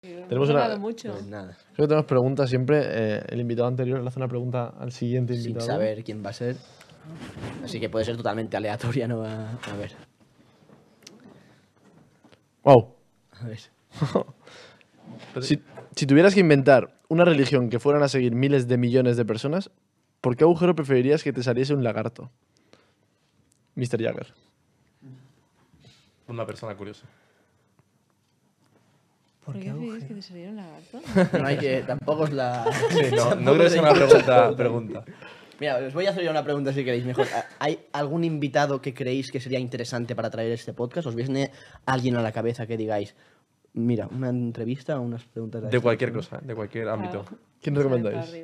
Tenemos una, mucho. Pues Creo que tenemos preguntas siempre. Eh, el invitado anterior le hace una pregunta al siguiente invitado. Sin saber quién va a ser. Así que puede ser totalmente aleatoria, ¿no? A, a ver. Wow. A ver. si, si, tuvieras que inventar una religión que fueran a seguir miles de millones de personas, ¿por qué agujero preferirías que te saliese un lagarto? Mr. Jagger. Una persona curiosa. ¿Por qué, que te salieron lagartos? No hay que, tampoco es la... no, no creo que sea una pregunta, Mira, os voy a hacer una pregunta si queréis mejor. Ah, ¿Hay algún invitado que creéis que sería interesante para traer este podcast? ¿Os viene alguien a la cabeza que digáis, mira, una entrevista o unas preguntas? De, cualquier cosa, de cualquier ámbito. Ah, ¿Quién recomendáis?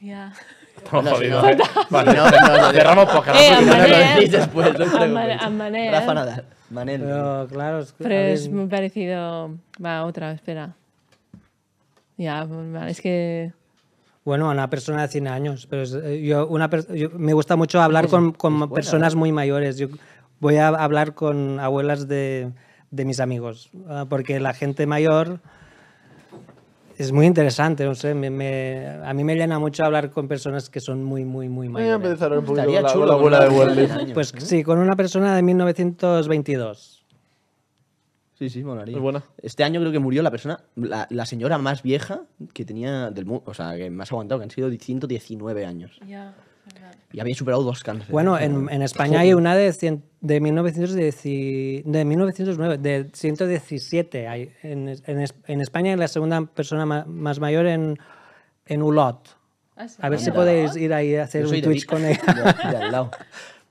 Ya. Estamos jodidos, eh. Vale, no, no, cerramos podcast. Eh, pues, no lo decís después. No os Manel. Rafa Nadal. Manel. Pero claro, es Pero es muy parecido. Va, otra, espera. Ya, es que. Bueno, a una persona de 100 años, pero eh, yo, una per- me gusta mucho hablar con, con personas ¿eh? muy mayores. Yo voy a hablar con abuelas de, de mis amigos, ah, porque la gente mayor es muy interesante, no sé, a mí me llena mucho hablar con personas que son muy, muy, muy mayores. Voy a empezar de Pues sí, con una persona de 1922. Sí, sí, molaría. buena. Este año creo que murió la persona, la, señora más vieja que tenía del mundo, o sea, que más aguantado, que han sido 119 años. Ya y había superado dos cánceres. Bueno, en, España hay una de, de, 1910, de 1909, de 117. en, en, en, España es la segunda persona más mayor en, en Ulot. Ah, a ver si podéis ir ahí a hacer un Twitch con ella.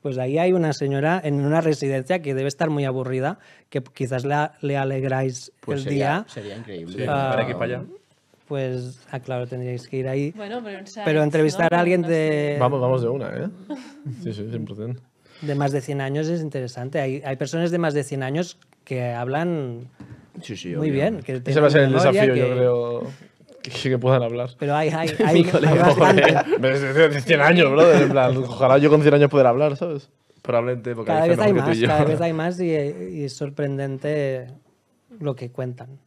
Pues ahí hay una señora en una residencia que debe estar muy aburrida, que quizás la, le alegráis pues el día. Sería increíble. para que para allá pues, ah, claro, tendríais que ir ahí. Bueno, pero, entrevistar a alguien de... Vamos, vamos de una, ¿eh? Sí, sí, 100%. De más de 100 años es interesante. Hay, hay personas de más de 100 años que hablan sí, sí, muy bien. Ese va a ser el desafío, yo creo, que, puedan hablar. Pero hay, hay, hay, hay de 100 años, brother. En plan, ojalá yo con 100 años pudiera hablar, ¿sabes? Probablemente porque cada vez hay más, cada vez hay más y es sorprendente lo que cuentan.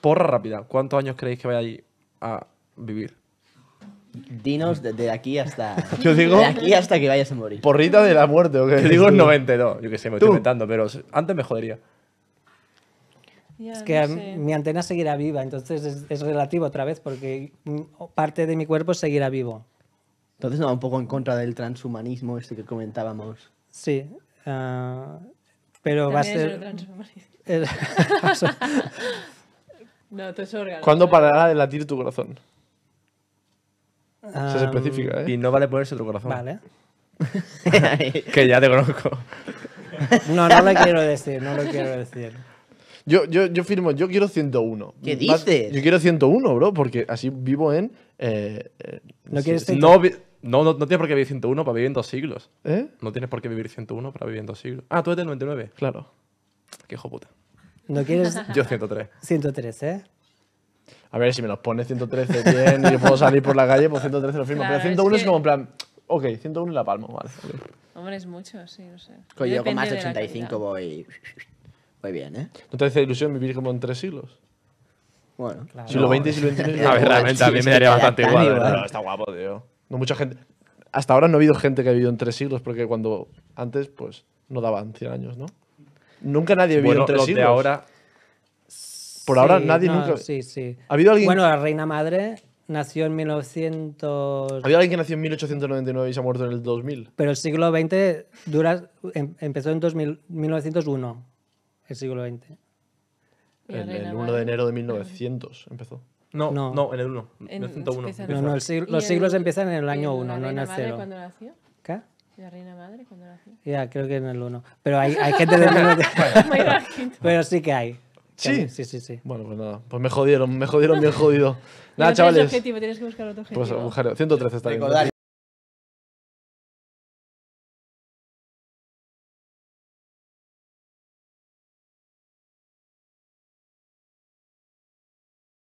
Porra rápida, ¿cuántos años creéis que vayáis a vivir? Dinos desde aquí hasta. Yo digo. De aquí hasta que vayas a morir. Porrita de la muerte, o que digo 92. Yo que sé, me estoy inventando, pero antes me jodería. es que mi antena seguirá viva, entonces es, relativo otra vez, porque mm, parte de mi cuerpo seguirá vivo. Entonces no, un poco en contra del transhumanismo este que comentábamos. Sí. Ah, pero va a ser. No, es orgánico. ¿Cuándo parará de latir tu corazón? Eso es específica, ¿eh? Y no vale ponerse otro corazón. Vale. que ya te conozco. No, no lo quiero decir, no lo quiero decir. Yo, yo, firmo, yo quiero 101. ¿Qué dices? Yo quiero 101, bro, porque así vivo en... Eh, eh, ¿No quieres No, tienes por qué vivir 101 para vivir en dos siglos. ¿Eh? No tienes por qué vivir 101 para vivir en dos siglos. Ah, tú eres del 99. Claro. Qué hijo puta. ¿No quieres? Yo 103. 113, ¿eh? A ver, si me los pones 113 bien y puedo salir por la calle, pues 113 lo firmo. pero 101 es, como en plan, ok, 101 la palmo, vale. Hombre, es mucho, sí, no sé. yo, con más de 85 voy, voy bien, ¿eh? ¿No te hace ilusión vivir como en tres siglos? Bueno, claro. lo XX y lo XXI. A ver, realmente a mí me daría bastante igual, está guapo, tío. No mucha gente. Hasta ahora no ha habido gente que ha vivido en tres siglos, porque cuando antes, pues, no daban 100 años, ¿no? Nunca nadie vivió bueno, De ahora. Por ahora nadie nunca. Sí, sí. ¿Ha habido alguien... Bueno, la reina madre nació en 1900. ¿Ha alguien que nació en 1899 y se ha muerto en el 2000? Pero el siglo XX dura, em, empezó en 2000, 1901. El siglo XX. En el 1 de enero de 1900 empezó. No, no, en el 1. En, el los siglos empiezan en el año 1, no en el 0. ¿Cuándo nació? ¿Qué? La reina madre cuando Ya, creo que en el 1. Pero hay, hay gente de Pero sí que hay. ¿Sí? sí, sí, sí. Bueno, pues nada. Pues me jodieron, me jodieron bien jodido. Nada, chavales. Tienes objetivo, tienes que buscar otro pues, objetivo. Pues 113 está bien. Recordar,